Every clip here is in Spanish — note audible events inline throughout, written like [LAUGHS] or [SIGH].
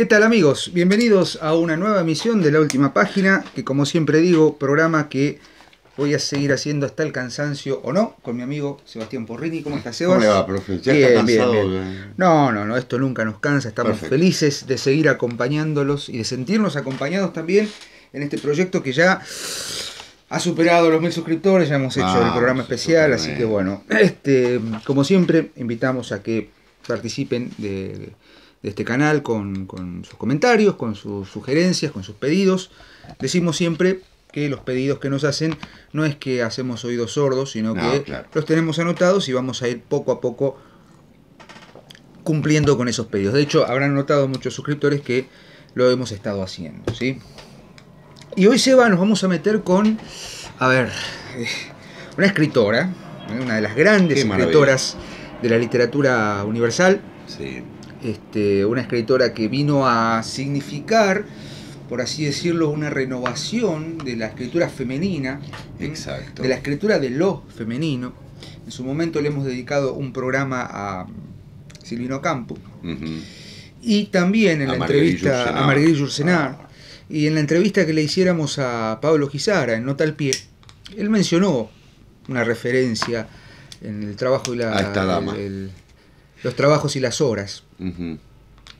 ¿Qué tal amigos? Bienvenidos a una nueva emisión de La Última Página, que como siempre digo, programa que voy a seguir haciendo hasta el cansancio o no, con mi amigo Sebastián Porrini. ¿Cómo estás, Sebas? ¿Cómo le va, profe? ¿Ya está cansado, No, no, no, esto nunca nos cansa, estamos felices de seguir acompañándolos y de sentirnos acompañados también en este proyecto que ya ha superado los mil suscriptores, ya hemos hecho el ah, programa especial, así que bueno, este, como siempre, invitamos a que participen de de este canal con, sus comentarios, con sus sugerencias, con sus pedidos. Decimos siempre que los pedidos que nos hacen no es que hacemos oídos sordos, sino que los tenemos anotados y vamos a ir poco a poco cumpliendo con esos pedidos. De hecho, habrán notado muchos suscriptores que lo hemos estado haciendo, ¿sí? Y hoy, Seba, nos vamos a meter con, a ver, eh, una escritora, ¿eh? una de las grandes escritoras de la literatura universal. Sí. Este, una escritora que vino a significar, por así decirlo, una renovación de la escritura femenina, de la escritura de lo femenino. En su momento le hemos dedicado un programa a Silvino Campo. Y también en la entrevista a Marguerite Jursenar, y en la entrevista que le hiciéramos a Pablo Gizara en Nota al Pie, él mencionó una referencia en el trabajo de la, los trabajos y las horas.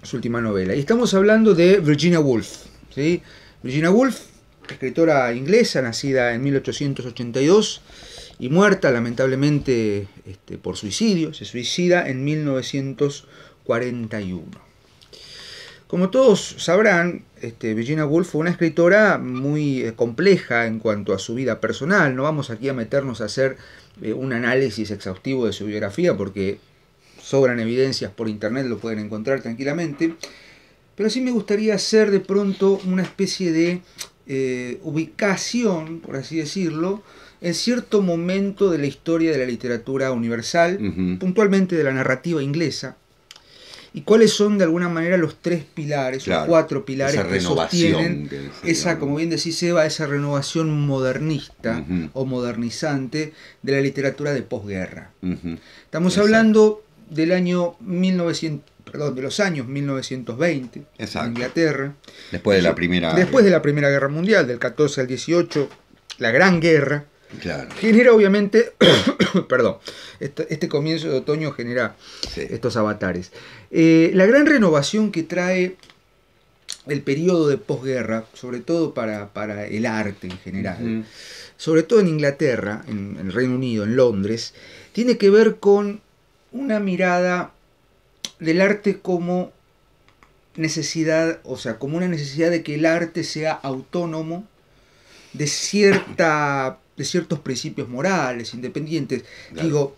Su última novela. Y estamos hablando de Virginia Woolf. ¿sí? Virginia Woolf, escritora inglesa, nacida en 1882 y muerta lamentablemente este, por suicidio. Se suicida en 1941. Como todos sabrán, este, Virginia Woolf fue una escritora muy eh, compleja en cuanto a su vida personal. No vamos aquí a meternos a hacer eh, un análisis exhaustivo de su biografía porque sobran evidencias por internet, lo pueden encontrar tranquilamente, pero sí me gustaría hacer de pronto una especie de eh, ubicación, por así decirlo, en cierto momento de la historia de la literatura universal, puntualmente de la narrativa inglesa, y cuáles son de alguna manera los tres pilares o cuatro pilares que sostienen esa, como bien decís Seba, esa renovación modernista o modernizante de la literatura de posguerra. Estamos hablando del año 1900, perdón, de los años 1920 en Inglaterra. Después de la primera Después de la Primera Guerra Mundial, del 14 al 18, la Gran Guerra. Claro. Genera obviamente, [COUGHS] perdón, este, este, comienzo de otoño genera estos avatares. Eh, la gran renovación que trae el periodo de posguerra, sobre todo para, el arte en general, sobre todo en Inglaterra, en, el Reino Unido, en Londres, tiene que ver con una mirada del arte como necesidad, o sea, como una necesidad de que el arte sea autónomo de, cierta, de ciertos principios morales, independientes. Digo,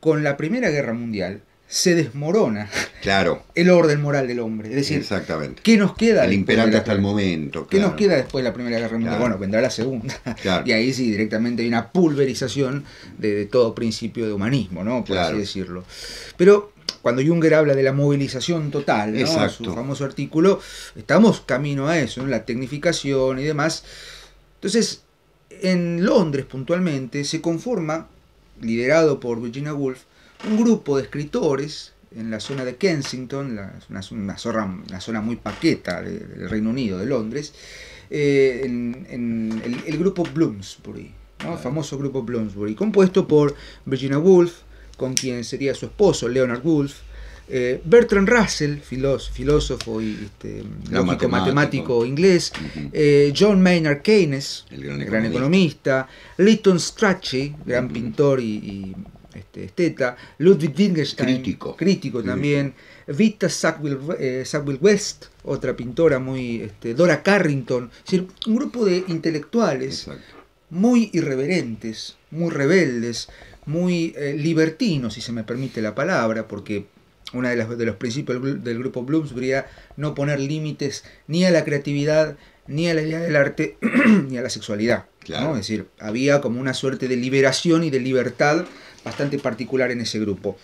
con la Primera Guerra Mundial, se desmorona claro. el orden moral del hombre. Es decir, Exactamente. ¿qué nos queda? El imperante hasta el momento. ¿Qué nos queda después de la Primera Guerra Mundial? Bueno, vendrá la Segunda. [LAUGHS] Y ahí sí, directamente hay una pulverización de, todo principio de humanismo, ¿no? Por así decirlo. Pero cuando Junger habla de la movilización total, ¿no? su famoso artículo, estamos camino a eso, la tecnificación y demás. Entonces, en Londres puntualmente se conforma, liderado por Virginia Woolf, un grupo de escritores en la zona de Kensington, la, una, zona muy paqueta del Reino Unido, de Londres, eh, en, el, grupo Bloomsbury, el famoso grupo Bloomsbury, compuesto por Virginia Woolf, con quien sería su esposo, Leonard Woolf, eh, Bertrand Russell, filósofo y este, lógico matemático, inglés, eh, John Maynard Keynes, gran, economista. Lytton Strachey, gran pintor y este, Esteta, Ludwig Wittgenstein, crítico, crítico también, Vita eh, Sackville, West, otra pintora muy, este, Dora Carrington, un grupo de intelectuales muy irreverentes, muy rebeldes, muy eh, libertinos, si se me permite la palabra, porque uno de, las, de los principios del grupo Bloomsbury era no poner límites ni a la creatividad, ni a la idea del arte, [CLEARS THROAT] ni a la sexualidad. Es decir, había como una suerte de liberación y de libertad bastante particular en ese grupo.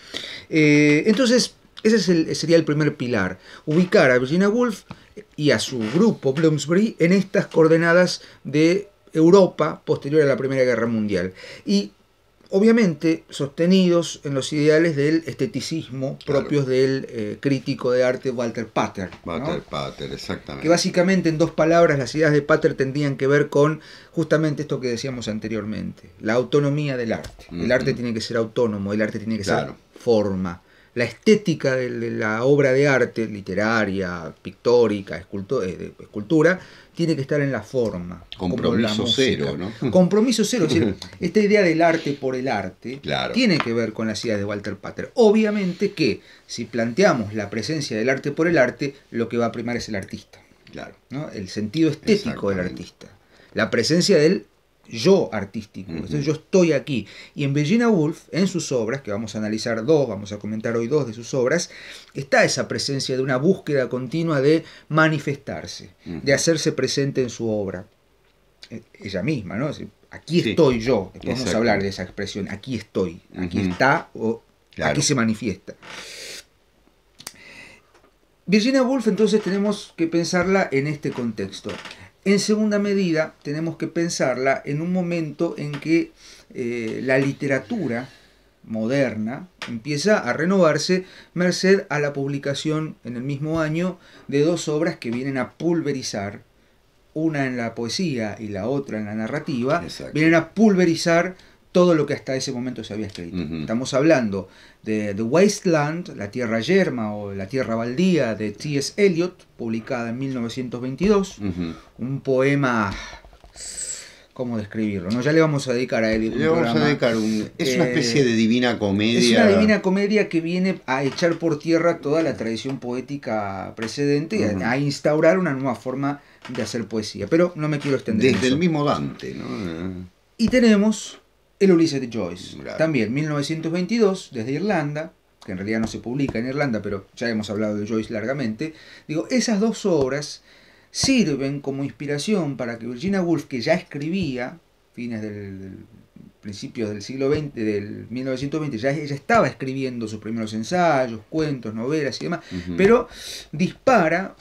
Eh, entonces, ese sería el primer pilar, ubicar a Virginia Woolf y a su grupo Bloomsbury en estas coordenadas de Europa posterior a la Primera Guerra Mundial. Y obviamente sostenidos en los ideales del esteticismo propios del eh, crítico de arte Walter Pater. Walter exactamente. Que básicamente en dos palabras las ideas de Pater tendrían que ver con justamente esto que decíamos anteriormente, la autonomía del arte. El arte tiene que ser autónomo, el arte tiene que ser forma la estética de, la obra de arte literaria, pictórica, eh, escultura, tiene que estar en la forma. Compromiso cero, ¿no? Compromiso cero. [LAUGHS] esta idea del arte por el arte tiene que ver con las ideas de Walter Pater. Obviamente que si planteamos la presencia del arte por el arte, lo que va a primar es el artista. Claro. ¿no? El sentido estético del artista. La presencia del yo artístico. Entonces yo estoy aquí. Y en Virginia Woolf, en sus obras, que vamos a analizar dos, vamos a comentar hoy dos de sus obras, está esa presencia de una búsqueda continua de manifestarse, de hacerse presente en su obra. E, ella misma, ¿no? Aquí estoy yo. vamos a hablar de esa expresión. Aquí estoy. Aquí está o aquí se manifiesta. Virginia Woolf entonces tenemos que pensarla en este contexto. En segunda medida, tenemos que pensarla en un momento en que eh, la literatura moderna empieza a renovarse merced a la publicación en el mismo año de dos obras que vienen a pulverizar, una en la poesía y la otra en la narrativa, vienen a pulverizar todo lo que hasta ese momento se había escrito. Estamos hablando de The Wasteland, La Tierra Yerma o La Tierra Baldía de T.S. Eliot, publicada en 1922, un poema... ¿Cómo describirlo? No, ya le vamos a dedicar a Eliot. Le vamos a dedicar un... Es una eh, especie de divina comedia. Es una divina comedia que viene a echar por tierra toda la tradición poética precedente, y a, instaurar una nueva forma de hacer poesía. Pero no me quiero extender. Desde el mismo Dante, ¿no? Y tenemos el Ulises de Joyce, también 1922, desde Irlanda, que en realidad no se publica en Irlanda, pero ya hemos hablado de Joyce largamente. Digo, esas dos obras sirven como inspiración para que Virginia Woolf, que ya escribía, fines del, principios del siglo XX, del 1920, ya estaba escribiendo sus primeros ensayos, cuentos, novelas y demás, pero dispara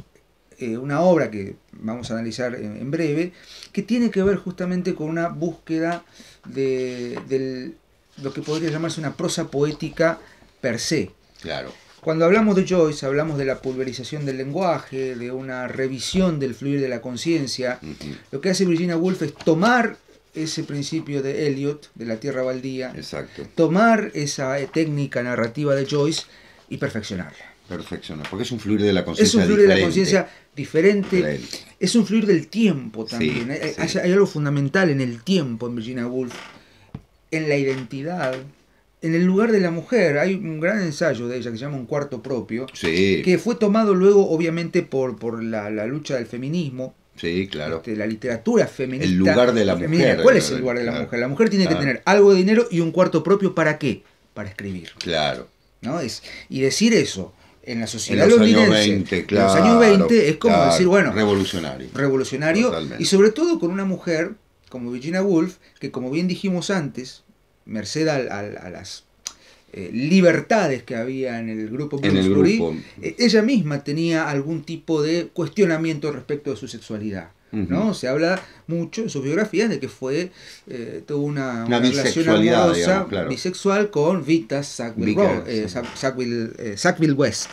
eh, una obra que vamos a analizar en, breve, que tiene que ver justamente con una búsqueda de, lo que podría llamarse una prosa poética per se. Claro. Cuando hablamos de Joyce, hablamos de la pulverización del lenguaje, de una revisión del fluir de la conciencia. Lo que hace Virginia Woolf es tomar ese principio de Eliot, de la tierra baldía, Exacto. tomar esa eh, técnica narrativa de Joyce y perfeccionarla perfeccionar, porque es un fluir de la conciencia. Es un fluir de la conciencia diferente, es un fluir del tiempo también. ¿eh? hay, algo fundamental en el tiempo en Virginia Woolf, en la identidad, en el lugar de la mujer. Hay un gran ensayo de ella que se llama Un cuarto propio, que fue tomado luego obviamente por, por la, lucha del feminismo. Sí, claro. Este, la literatura femenina. El lugar de la mujer. ¿Cuál es el lugar de la mujer? La mujer tiene que tener algo de dinero y un cuarto propio para qué? Para escribir. Claro. ¿No? Es, y decir eso, en la sociedad los años 20, claro, los años 20 es como decir, bueno, revolucionario. Revolucionario y sobre todo con una mujer como Virginia Woolf, que como bien dijimos antes, merced a, las eh, libertades que había en el grupo en el grupo. Eh, ella misma tenía algún tipo de cuestionamiento respecto de su sexualidad. ¿no? Se habla mucho en sus biografías de que fue, eh, tuvo una, relación amorosa bisexual con Vita Sackville, eh, eh, West,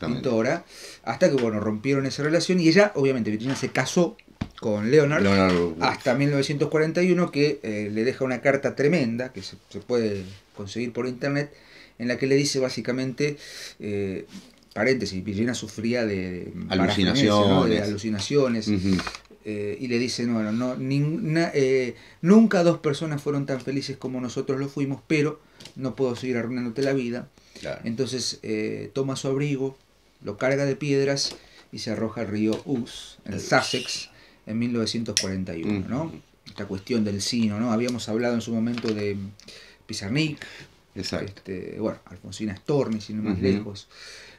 pintora, hasta que, bueno, rompieron esa relación y ella, obviamente, Virginia se casó con Leonard, Leonardo hasta 1941, que le deja una carta tremenda, que se, puede conseguir por internet, en la que le dice básicamente paréntesis, Virginia sufría de alucinaciones, eh, y le dice, bueno, no, ninguna, eh, nunca dos personas fueron tan felices como nosotros lo fuimos, pero no puedo seguir arruinándote la vida. Entonces eh, toma su abrigo, lo carga de piedras y se arroja al río Us, en Sussex, en 1941, mm. Esta cuestión del sino, ¿no? Habíamos hablado en su momento de Pizarnik, este, bueno, Alfonsina Storni, si no más lejos.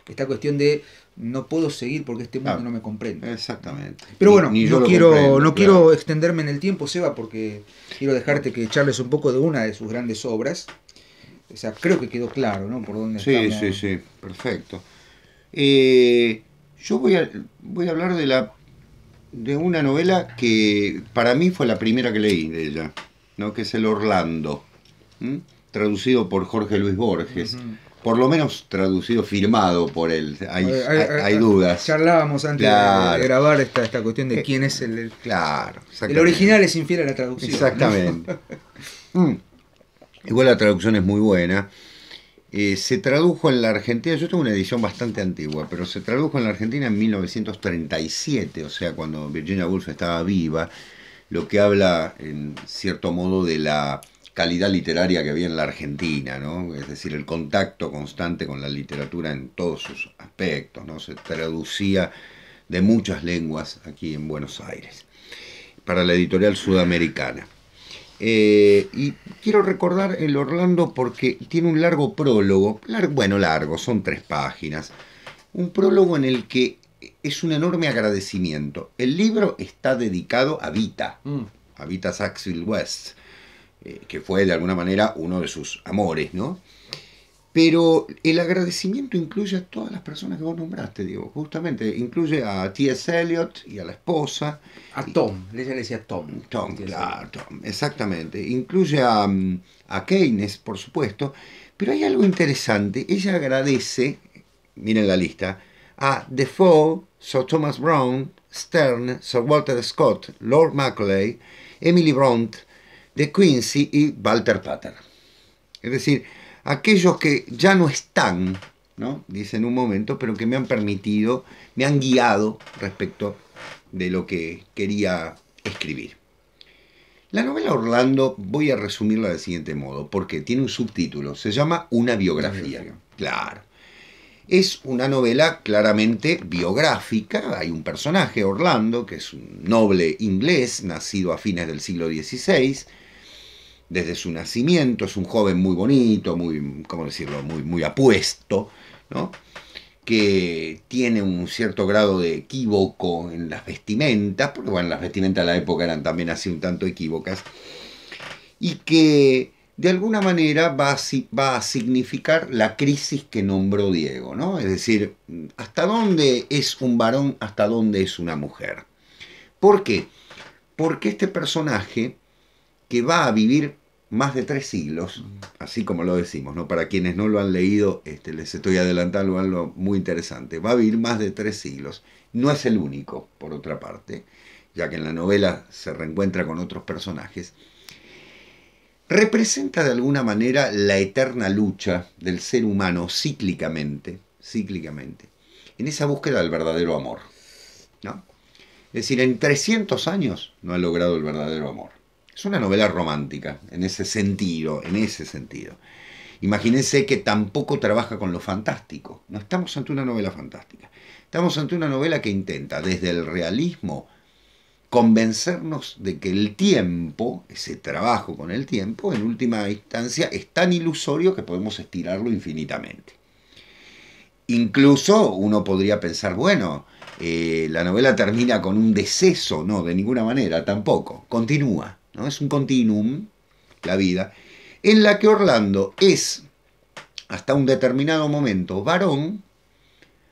Esta cuestión de no puedo seguir porque este mundo no me comprende. Exactamente. Pero bueno, no, quiero, no quiero extenderme en el tiempo, Seba, porque quiero dejarte que charles un poco de una de sus grandes obras. O creo que quedó claro, ¿no? Por dónde Sí, sí, sí, perfecto. Eh, yo voy a, voy a hablar de, la, de una novela que para mí fue la primera que leí de ella, ¿no? que es El Orlando, traducido por Jorge Luis Borges por lo menos traducido, firmado por él. Hay, dudas. Charlábamos antes de, grabar esta, cuestión de eh, quién es el. claro. El original es infiel a la traducción. Exactamente. [LAUGHS] Mm. Igual la traducción es muy buena. Eh, se tradujo en la Argentina, yo tengo una edición bastante antigua, pero se tradujo en la Argentina en 1937, o sea, cuando Virginia Woolf estaba viva, lo que habla en cierto modo de la calidad literaria que había en la Argentina, ¿no? es decir, el contacto constante con la literatura en todos sus aspectos, ¿no? se traducía de muchas lenguas aquí en Buenos Aires, para la editorial sudamericana. Eh, y quiero recordar el Orlando porque tiene un largo prólogo, bueno, largo, son tres páginas, un prólogo en el que es un enorme agradecimiento. El libro está dedicado a Vita, mm. a Vita Saxville West, eh, que fue de alguna manera uno de sus amores, ¿no? Pero el agradecimiento incluye a todas las personas que vos nombraste, digo, justamente, incluye a T.S. Eliot y a la esposa. A Tom, ella le decía Tom. Tom, claro, Tom, exactamente. Incluye mm, a, Keynes, por supuesto, pero hay algo interesante, ella agradece, miren la lista, a Defoe, Sir Thomas Brown, Stern, Sir Walter Scott, Lord Macaulay, Emily Bront, de Quincy y Walter Pater. Es decir, aquellos que ya no están, ¿no? dice en un momento, pero que me han permitido, me han guiado respecto de lo que quería escribir. La novela Orlando voy a resumirla de siguiente modo, porque tiene un subtítulo, se llama Una biografía. claro. Es una novela claramente biográfica, hay un personaje, Orlando, que es un noble inglés, nacido a fines del siglo XVI, desde su nacimiento, es un joven muy bonito, muy, ¿cómo decirlo?, muy, muy apuesto, ¿no? que tiene un cierto grado de equívoco en las vestimentas, porque bueno, las vestimentas de la época eran también así un tanto equívocas, y que de alguna manera va a, va a significar la crisis que nombró Diego, ¿no? Es decir, ¿hasta dónde es un varón, hasta dónde es una mujer? ¿Por qué? Porque este personaje que va a vivir más de tres siglos, así como lo decimos, ¿no? Para quienes no lo han leído, este, les estoy adelantando algo muy interesante. Va a vivir más de tres siglos. No es el único, por otra parte, ya que en la novela se reencuentra con otros personajes. Representa de alguna manera la eterna lucha del ser humano cíclicamente, cíclicamente, en esa búsqueda del verdadero amor. Es decir, en 300 años no ha logrado el verdadero amor es una novela romántica, en ese sentido, en ese sentido. Imagínense que tampoco trabaja con lo fantástico. No estamos ante una novela fantástica. Estamos ante una novela que intenta, desde el realismo, convencernos de que el tiempo, ese trabajo con el tiempo, en última instancia, es tan ilusorio que podemos estirarlo infinitamente. Incluso uno podría pensar, bueno, eh, la novela termina con un deceso, no, de ninguna manera, tampoco, continúa es un continuum, la vida, en la que Orlando es, hasta un determinado momento, varón,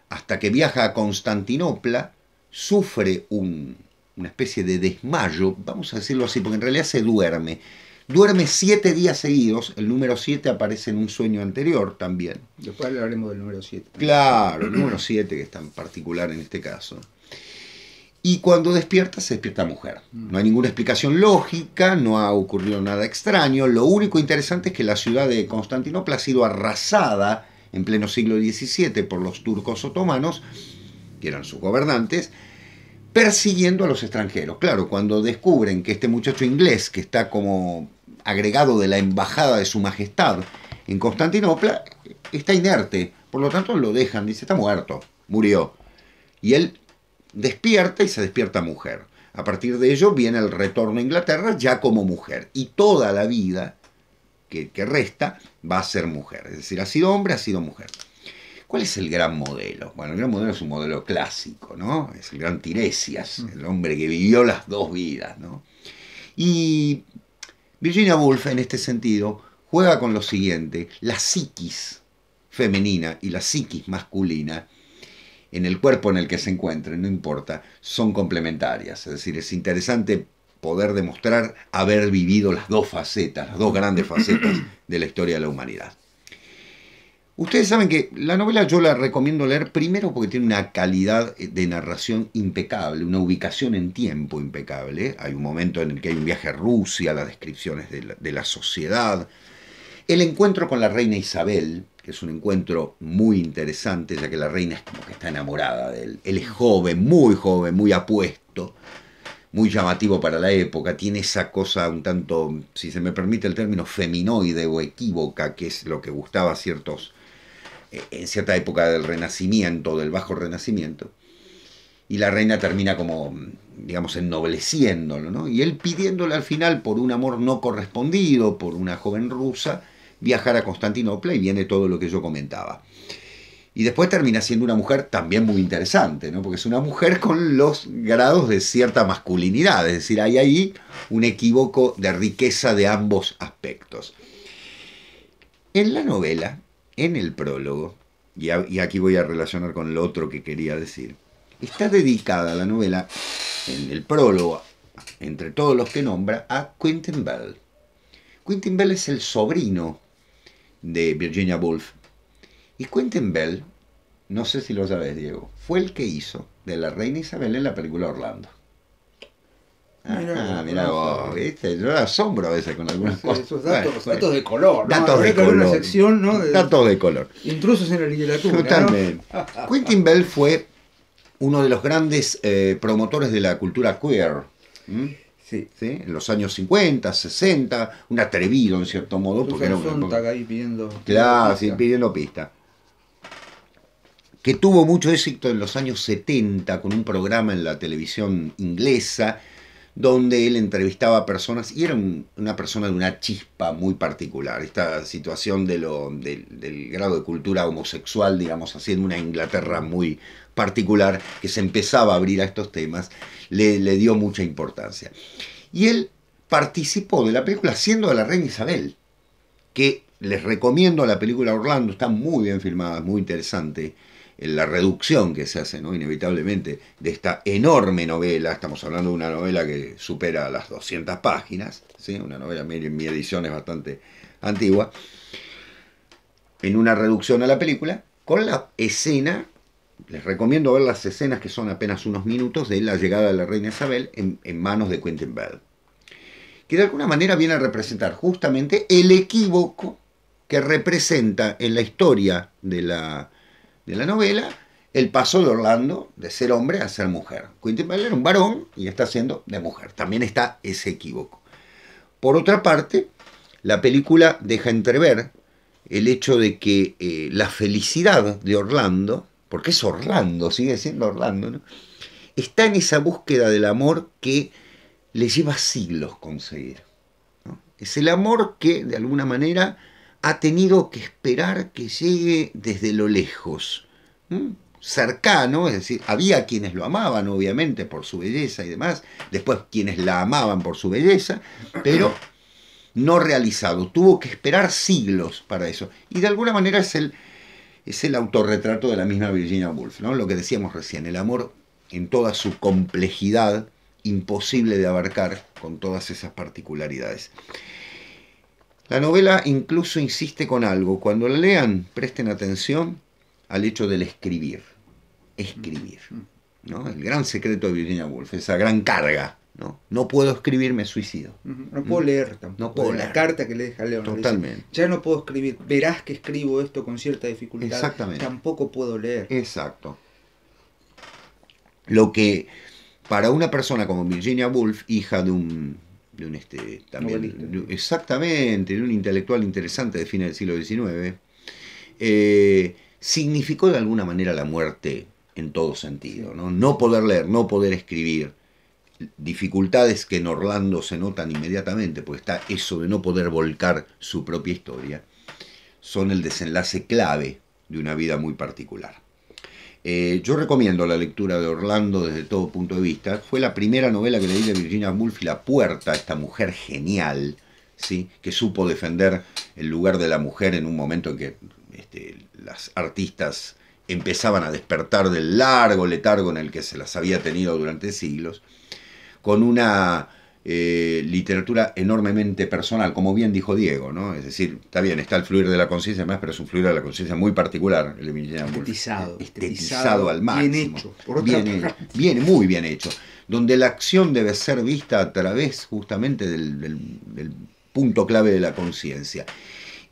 hasta que viaja a Constantinopla, sufre una especie de desmayo, vamos a decirlo así, porque en realidad se duerme. Duerme siete días seguidos, el número siete aparece en un sueño anterior también. Después hablaremos del número siete. Claro, el número siete que es tan particular en este caso. Y cuando despierta, se despierta mujer. Mm. No hay ninguna explicación lógica, no ha ocurrido nada extraño. Lo único interesante es que la ciudad de Constantinopla ha sido arrasada en pleno siglo XVII por los turcos otomanos, que eran sus gobernantes, persiguiendo a los extranjeros. Claro, cuando descubren que este muchacho inglés, que está como agregado de la embajada de su majestad en Constantinopla, está inerte. Por lo tanto, lo dejan, dice, está muerto, murió. Y él despierta y se despierta mujer. A partir de ello viene el retorno a Inglaterra ya como mujer. Y toda la vida que, resta va a ser mujer. Es decir, ha sido hombre, ha sido mujer. ¿Cuál es el gran modelo? Bueno, el gran modelo es un modelo clásico, ¿no? Es el gran Tiresias, mm. el hombre que vivió las dos vidas, ¿no? Y Virginia Woolf, en este sentido, juega con lo siguiente: la psiquis femenina y la psiquis masculina en el cuerpo en el que se encuentren, no importa, son complementarias. Es decir, es interesante poder demostrar haber vivido las dos facetas, las dos grandes facetas [COUGHS] de la historia de la humanidad. Ustedes saben que la novela yo la recomiendo leer primero porque tiene una calidad de narración impecable, una ubicación en tiempo impecable. Hay un momento en el que hay un viaje a Rusia, las descripciones de la, de la sociedad, el encuentro con la reina Isabel, es un encuentro muy interesante, ya que la reina es como que está enamorada de él. Él es joven, muy joven, muy apuesto, muy llamativo para la época, tiene esa cosa un tanto, si se me permite el término, feminoide o equívoca, que es lo que gustaba ciertos, eh, en cierta época del Renacimiento, del Bajo Renacimiento. Y la reina termina como, digamos, ennobleciéndolo, ¿no? Y él pidiéndole al final por un amor no correspondido, por una joven rusa, viajar a Constantinopla y viene todo lo que yo comentaba. Y después termina siendo una mujer también muy interesante, porque es una mujer con los grados de cierta masculinidad, es decir, hay ahí un equívoco de riqueza de ambos aspectos. En la novela, en el prólogo, y, aquí voy a relacionar con lo otro que quería decir, está dedicada la novela, en el prólogo, entre todos los que nombra, a Quentin Bell. Quintin Bell es el sobrino de Virginia Woolf. Y Quentin Bell, no sé si lo sabes, Diego, fue el que hizo de la reina Isabel en la película Orlando. Ah, mira vos, ¿viste? yo asombro a veces con algunos datos, datos de color, ¿no? Datos de color. Una sección, ¿no? datos de color. Intrusos en la literatura. Totalmente. Quentin Bell fue uno de los grandes eh, promotores de la cultura queer. Sí. ¿sí? En los años 50, 60, un atrevido en cierto modo. porque era ahí pidiendo, claro, pista. pidiendo pista. Que tuvo mucho éxito en los años 70 con un programa en la televisión inglesa donde él entrevistaba a personas y era una persona de una chispa muy particular. Esta situación de lo, del grado de cultura homosexual, digamos haciendo una Inglaterra muy, particular que se empezaba a abrir a estos temas, le, dio mucha importancia. Y él participó de la película siendo a la reina Isabel, que les recomiendo la película Orlando, está muy bien filmada, muy interesante la reducción que se hace, ¿no? inevitablemente, de esta enorme novela, estamos hablando de una novela que supera las 200 páginas, ¿sí? una novela, miren, mi edición es bastante antigua, en una reducción a la película, con la escena les recomiendo ver las escenas que son apenas unos minutos de la llegada de la reina Isabel en, manos de Quentin Bell, que de alguna manera viene a representar justamente el equívoco que representa en la historia de la, novela el paso de Orlando de ser hombre a ser mujer. Quentin Bell era un varón y está siendo de mujer. También está ese equívoco. Por otra parte, la película deja entrever el hecho de que eh, la felicidad de Orlando porque es Orlando, sigue siendo Orlando, está en esa búsqueda del amor que le lleva siglos conseguir. Es el amor que, de alguna manera, ha tenido que esperar que llegue desde lo lejos, cercano, es decir, había quienes lo amaban, obviamente, por su belleza y demás, después quienes la amaban por su belleza, pero no realizado, tuvo que esperar siglos para eso. Y de alguna manera es el, es el autorretrato de la misma Virginia Woolf, ¿no? Lo que decíamos recién, el amor en toda su complejidad, imposible de abarcar con todas esas particularidades. La novela incluso insiste con algo. Cuando la lean, presten atención al hecho del escribir. Escribir. ¿no? El gran secreto de Virginia Woolf, esa gran carga ¿no? No puedo escribirme me suicido. No puedo mm. leer tampoco. la carta que le deja León. Totalmente. ya no puedo escribir. Verás que escribo esto con cierta dificultad. Exactamente. Tampoco puedo leer. Exacto. Lo que para una persona como Virginia Woolf, hija de un de un este exactamente, de un intelectual interesante de fines del siglo XIX, eh, significó de alguna manera la muerte en todo sentido, ¿no? No poder leer, no poder escribir dificultades que en Orlando se notan inmediatamente, porque está eso de no poder volcar su propia historia, son el desenlace clave de una vida muy particular. Eh, yo recomiendo la lectura de Orlando desde todo punto de vista. Fue la primera novela que leí de Virginia Woolf, y La Puerta, esta mujer genial, ¿sí? que supo defender el lugar de la mujer en un momento en que este, las artistas empezaban a despertar del largo letargo en el que se las había tenido durante siglos con una eh, literatura enormemente personal, como bien dijo Diego, ¿no? Es decir, está bien, está el fluir de la conciencia más, pero es un fluir de la conciencia muy particular, el estetizado, estetizado, al máximo. Bien hecho, por bien, bien, muy bien hecho. Donde la acción debe ser vista a través justamente del punto clave de la conciencia.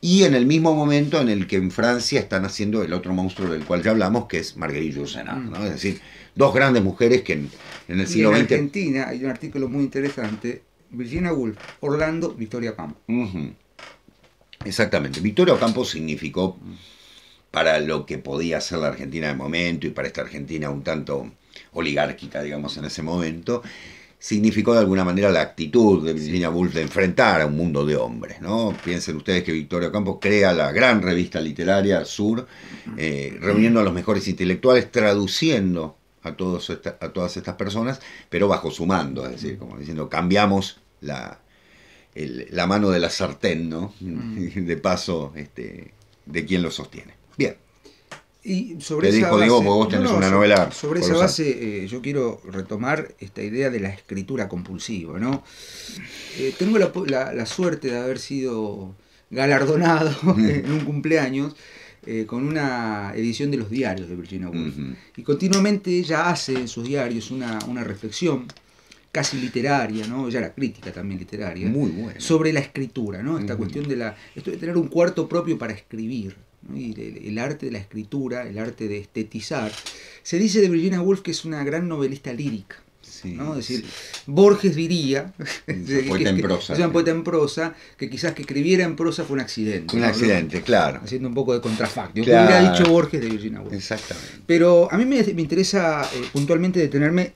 Y en el mismo momento en el que en Francia están haciendo el otro monstruo del cual ya hablamos, que es Marguerite Yourcenar. Mm. Es decir, dos grandes mujeres que en, el siglo XX. en Argentina hay un artículo muy interesante, Virginia Woolf, Orlando, Victoria Campo. Exactamente. Victoria Campo significó para lo que podía ser la Argentina de momento y para esta Argentina un tanto oligárquica, digamos, en ese momento, significó de alguna manera la actitud de Virginia Woolf de enfrentar a un mundo de hombres. ¿no? Piensen ustedes que Victoria Campos crea la gran revista literaria Sur, eh, reuniendo a los mejores intelectuales, traduciendo a, todos a todas estas personas, pero bajo su mando, es decir, como diciendo, cambiamos la, la mano de la sartén, ¿no? [LAUGHS] De paso, este, de quien lo sostiene. Bien. Y sobre esa base, una novela. Sobre esa base, eh, yo quiero retomar esta idea de la escritura compulsiva, ¿no? Eh, tengo la, la, suerte de haber sido galardonado [LAUGHS] en un cumpleaños eh, con una edición de los diarios de Virginia Woolf. Y continuamente ella hace en sus diarios una, reflexión casi literaria, ¿no? Ya la crítica también literaria. Sobre la escritura, ¿no? Esta cuestión de la. Esto de tener un cuarto propio para escribir el, arte de la escritura, el arte de estetizar. Se dice de Virginia Woolf que es una gran novelista lírica. Es decir, Borges diría, [LAUGHS] en es una poeta en prosa, que quizás que escribiera en prosa fue un accidente. Un accidente, claro. Haciendo un poco de contrafacto. Claro. hubiera dicho Borges de Virginia Woolf. Exactamente. Pero a mí me, interesa eh, puntualmente detenerme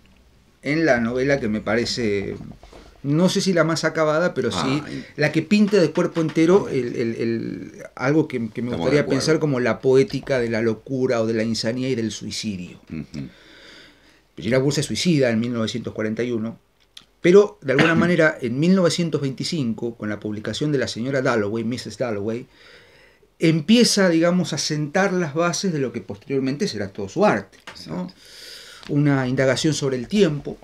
en la novela que me parece no sé si la más acabada, pero sí la que pinta de cuerpo entero el, algo que, me gustaría pensar como la poética de la locura o de la insanía y del suicidio. Uh -huh. Pues suicida en 1941, pero de alguna [CLEARS THROAT] manera en 1925, con la publicación de la señora Dalloway, Mrs. Dalloway, empieza, digamos, a sentar las bases de lo que posteriormente será todo su arte. Una indagación sobre el tiempo,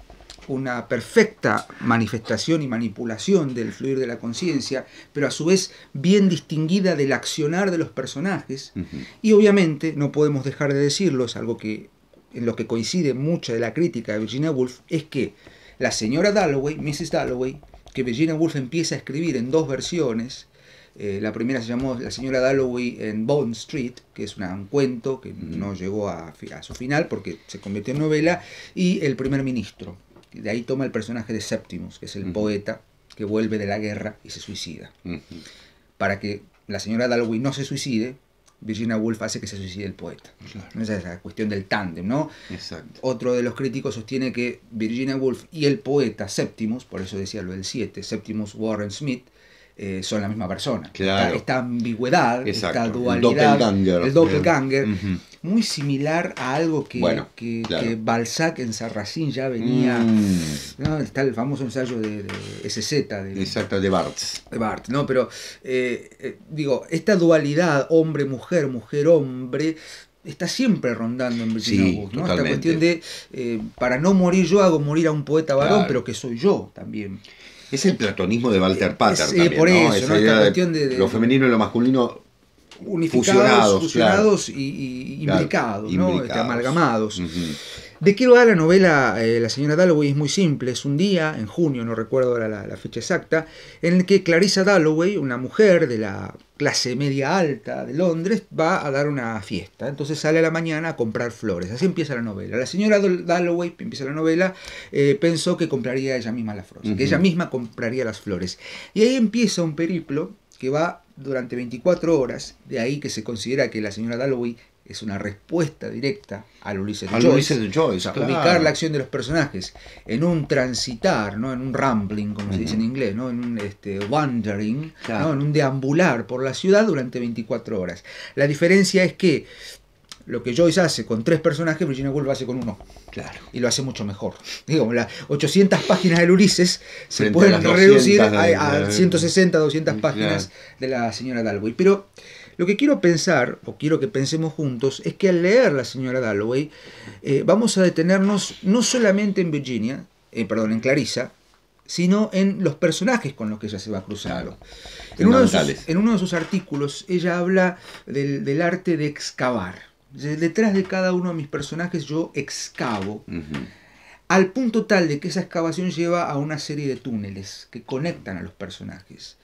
una perfecta manifestación y manipulación del fluir de la conciencia, pero a su vez bien distinguida del accionar de los personajes. Y obviamente, no podemos dejar de decirlo, es algo que en lo que coincide mucha de la crítica de Virginia Woolf, es que la señora Dalloway, Mrs. Dalloway, que Virginia Woolf empieza a escribir en dos versiones, eh, la primera se llamó La señora Dalloway en Bond Street, que es un cuento que no llegó a, a, su final porque se convirtió en novela, y El primer ministro, de ahí toma el personaje de Septimus, que es el poeta que vuelve de la guerra y se suicida. Para que la señora Dalloway no se suicide, Virginia Woolf hace que se suicide el poeta. Esa es la cuestión del tándem, ¿no? Exacto. Otro de los críticos sostiene que Virginia Woolf y el poeta Septimus, por eso decía lo del 7, Septimus Warren Smith, eh, son la misma persona. Esta, ambigüedad, esta dualidad, el doppelganger, el doppelganger muy similar a algo que, que, Balzac en Sarracín ya venía. Mm. Está el famoso ensayo de, SZ. De, Exacto, de Barthes. De Barthes, ¿no? Pero eh, eh, digo, esta dualidad hombre-mujer, mujer-hombre, está siempre rondando en Virginia sí, Esta cuestión de eh, para no morir yo hago morir a un poeta varón, pero que soy yo también. Es el platonismo de Walter Pater. también, por eso, ¿no? Esta cuestión de, lo femenino y lo masculino unificados, fusionados, y, implicados, ¿no? Este, amalgamados. ¿De qué va la novela eh, La señora Dalloway? Es muy simple, es un día, en junio, no recuerdo la, fecha exacta, en el que Clarissa Dalloway, una mujer de la clase media alta de Londres, va a dar una fiesta. Entonces sale a la mañana a comprar flores. Así empieza la novela. La señora Dalloway, empieza la novela, eh, pensó que compraría ella misma las flores, que ella misma compraría las flores. Y ahí empieza un periplo que va durante 24 horas, de ahí que se considera que la señora Dalloway es una respuesta directa a Luis de A Joyce. Ulises de Joyce Ubicar la acción de los personajes en un transitar, ¿no? en un rambling, como se dice en inglés, ¿no? en un este, wandering, en un deambular por la ciudad durante 24 horas. La diferencia es que lo que Joyce hace con tres personajes, Virginia Woolf hace con uno. Claro. Y lo hace mucho mejor. Digo, las 800 páginas del Ulises se pueden reducir a, 160, 200 mm, páginas de la señora Dalway. Pero lo que quiero pensar, o quiero que pensemos juntos, es que al leer la señora Dalloway, eh, vamos a detenernos no solamente en Virginia, eh, perdón, en Clarissa, sino en los personajes con los que ella se va cruzando. En, uno de sus, artículos, ella habla del, del arte de excavar Detrás de cada uno de mis personajes yo excavo. Al punto tal de que esa excavación lleva a una serie de túneles que conectan a los personajes.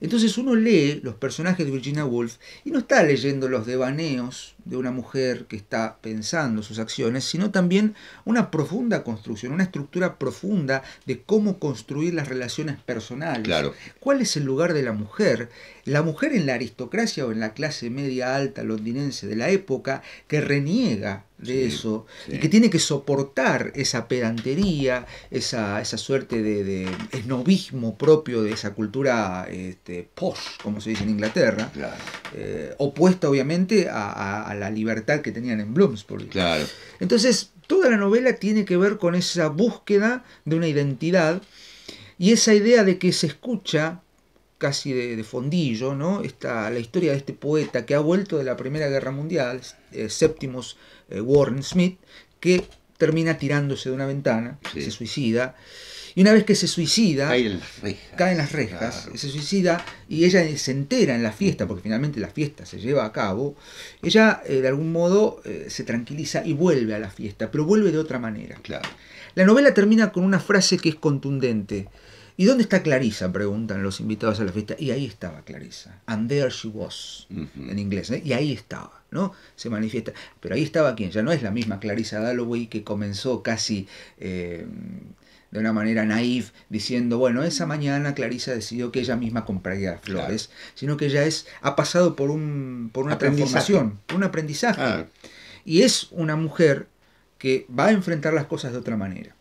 Entonces uno lee los personajes de Virginia Woolf y no está leyendo los devaneos de una mujer que está pensando sus acciones, sino también una profunda construcción, una estructura profunda de cómo construir las relaciones personales. Claro. ¿Cuál es el lugar de la mujer? La mujer en la aristocracia o en la clase media alta londinense de la época que reniega de eso y que tiene que soportar esa pedantería, esa, esa suerte de, de esnovismo propio de esa cultura este, posh, como se dice en Inglaterra, eh, opuesta obviamente a la libertad que tenían en Bloomsbury. Entonces, toda la novela tiene que ver con esa búsqueda de una identidad y esa idea de que se escucha casi de, fondillo, ¿no? Esta, la historia de este poeta que ha vuelto de la Primera Guerra Mundial, Séptimos eh, Septimus eh, Warren Smith, que termina tirándose de una ventana, se suicida. Y una vez que se suicida, cae en las rejas, se suicida y ella se entera en la fiesta, porque finalmente la fiesta se lleva a cabo, ella eh, de algún modo eh, se tranquiliza y vuelve a la fiesta, pero vuelve de otra manera. Claro. La novela termina con una frase que es contundente. ¿Y dónde está Clarisa? Preguntan los invitados a la fiesta. Y ahí estaba Clarisa. And there she was, en inglés. ¿eh? Y ahí estaba, ¿no? Se manifiesta. Pero ahí estaba quien, ya no es la misma Clarisa Dalloway que comenzó casi de una manera naive, diciendo, bueno, esa mañana Clarisa decidió que ella misma compraría flores, sino que ella es, ha pasado por, un, por una transformación, un aprendizaje. Ah. Y es una mujer que va a enfrentar las cosas de otra manera.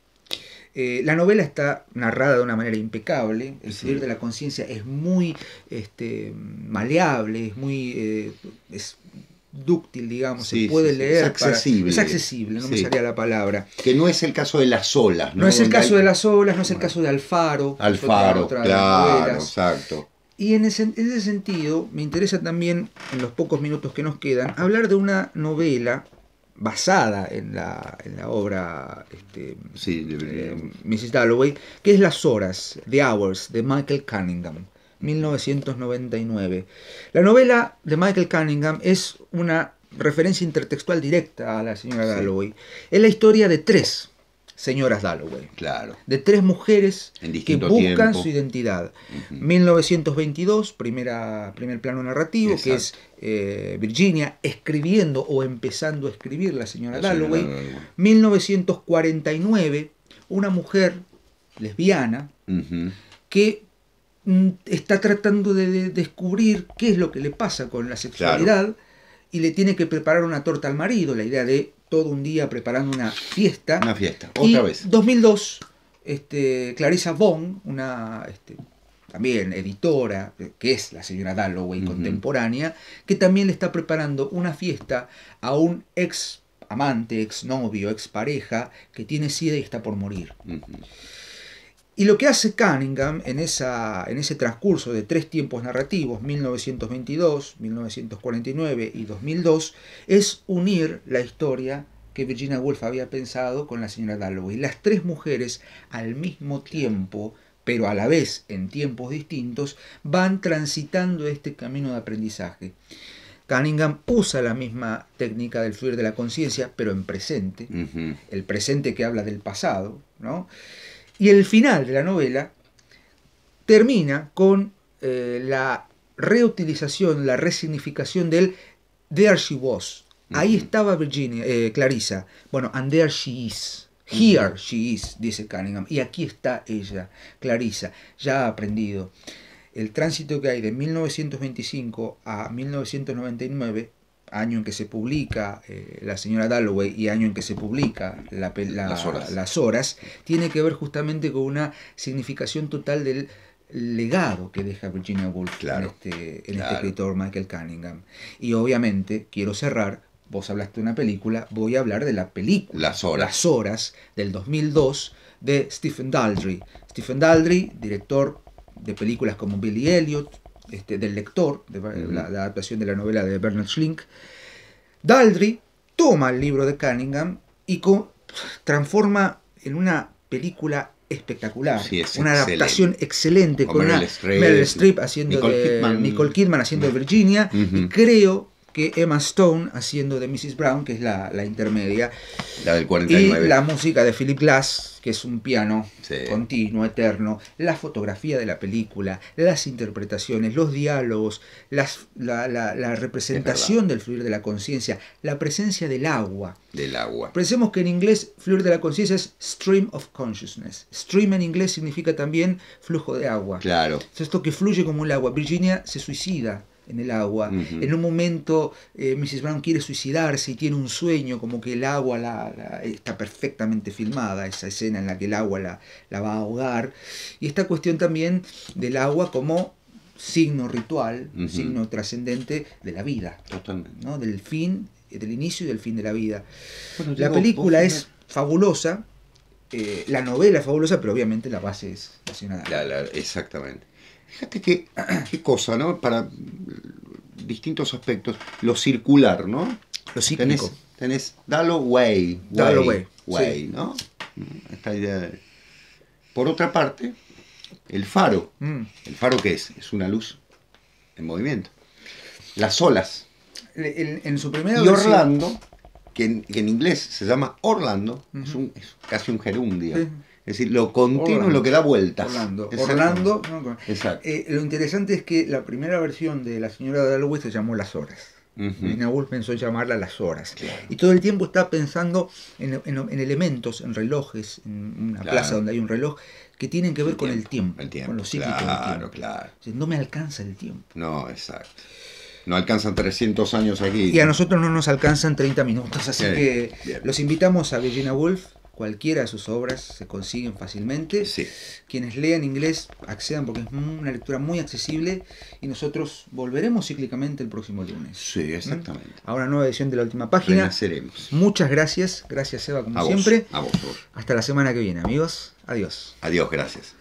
Eh, la novela está narrada de una manera impecable, el sí. de la conciencia es muy este, maleable, es muy... Eh, dúctil, digamos, se puede leer. Es accesible. es accesible, no me salía la palabra. Que no es el caso de las olas. No, es el caso de las olas, no es el caso de Alfaro. Alfaro, claro, exacto. Y en ese, sentido, me interesa también, en los pocos minutos que nos quedan, hablar de una novela basada en la, en la obra este, sí, eh, Mrs. Dalloway, que es Las Horas, The Hours, de Michael Cunningham. 1999. La novela de Michael Cunningham es una referencia intertextual directa a la señora Dalloway. Es la historia de tres señoras Dalloway. Claro. De tres mujeres que buscan su identidad. 1922, primer plano narrativo, que es eh, Virginia escribiendo o empezando a escribir la señora Dalloway. 1949, una mujer lesbiana que Mm, está tratando de, descubrir qué es lo que le pasa con la sexualidad y le tiene que preparar una torta al marido, la idea de todo un día preparando una fiesta. Una fiesta, otra y vez. 2002, este, Clarissa Bond, una este, también editora, eh, que es la señora Dalloway contemporánea, que también le está preparando una fiesta a un ex amante, ex novio, ex pareja, que tiene sida y está por morir. Y lo que hace Cunningham en, ese transcurso de tres tiempos narrativos, 1922, 1949 y 2002, es unir la historia que Virginia Woolf había pensado con la señora Dalloway. Las tres mujeres al mismo tiempo, pero a la vez en tiempos distintos, van transitando este camino de aprendizaje. Cunningham usa la misma técnica del fluir de la conciencia, pero en presente, el presente que habla del pasado, ¿no? Y el final de la novela termina con eh, la reutilización, la resignificación del There she was. Ahí estaba Virginia, eh, Clarissa. Bueno, and there she is. Here she is, dice Cunningham. Y aquí está ella, Clarissa, ya ha aprendido. El tránsito que hay de 1925 a 1999 año en que se publica eh, la señora Dalloway y año en que se publica la, las, horas. tiene que ver justamente con una significación total del legado que deja Virginia Woolf en, este, este escritor Michael Cunningham. Y obviamente quiero cerrar vos hablaste de una película, voy a hablar de la película. Las horas. Las horas del 2002 de Stephen Daldry. Stephen Daldry, director de películas como Billy Elliot, este, del lector, de, la, adaptación de la novela de Bernard Schlink, Daldry toma el libro de Cunningham y transforma en una película espectacular. una adaptación excelente con, Meryl Streep haciendo de, Kidman haciendo Virginia. Y creo que Emma Stone, haciendo de Mrs. Brown, que es la, intermedia. La del 49. Y la música de Philip Glass, que es un piano continuo, eterno. La fotografía de la película, las interpretaciones, los diálogos, las, la, representación del fluir de la conciencia, la presencia del agua. Del agua. Pensemos que en inglés fluir de la conciencia es stream of consciousness. Stream en inglés significa también flujo de agua. Claro. Es esto que fluye como el agua. Virginia se suicida en el agua. En un momento eh, Mrs. Brown quiere suicidarse y tiene un sueño como que el agua la, está perfectamente filmada, esa escena en la que el agua la, va a ahogar. Y esta cuestión también del agua como signo ritual, signo trascendente de la vida. Totalmente. Del fin, del inicio y del fin de la vida. la película es fabulosa, eh, la novela es fabulosa, pero obviamente la base es nacional. exactamente. Fíjate que, [CLEARS THROAT] qué cosa, ¿no? Para eh, distintos aspectos. Lo circular, ¿no? Lo cíclico. Tenés, dalo way, Dalo way ¿no? Mm, esta idea Por otra parte, el faro. Mm. ¿El faro qué es? Es una luz en movimiento. Las olas. En, en su primera Y Orlando, que, en, inglés se llama Orlando, es, casi un gerundio. Es decir, lo continuo lo que da vueltas. Orlando. Exacto. Eh, lo interesante es que la primera versión de La Señora de se llamó Las Horas. Uh Wolf pensó llamarla Las Horas. Y todo el tiempo está pensando en, elementos, en relojes, en una plaza donde hay un reloj, que tienen que ver con el tiempo, con los claro, Claro. no me alcanza el tiempo. No, exacto. No alcanzan 300 años aquí. Y a nosotros no nos alcanzan 30 minutos, así que los invitamos a Virginia wolf cualquiera de sus obras, se consiguen fácilmente. Sí. Quienes lean inglés accedan porque es una lectura muy accesible y nosotros volveremos cíclicamente el próximo lunes. Sí, ¿Mm? exactamente. A Ahora nueva edición de la última página. Muchas gracias, gracias Eva como siempre. Hasta la semana que viene, amigos. Adiós. Adiós, gracias.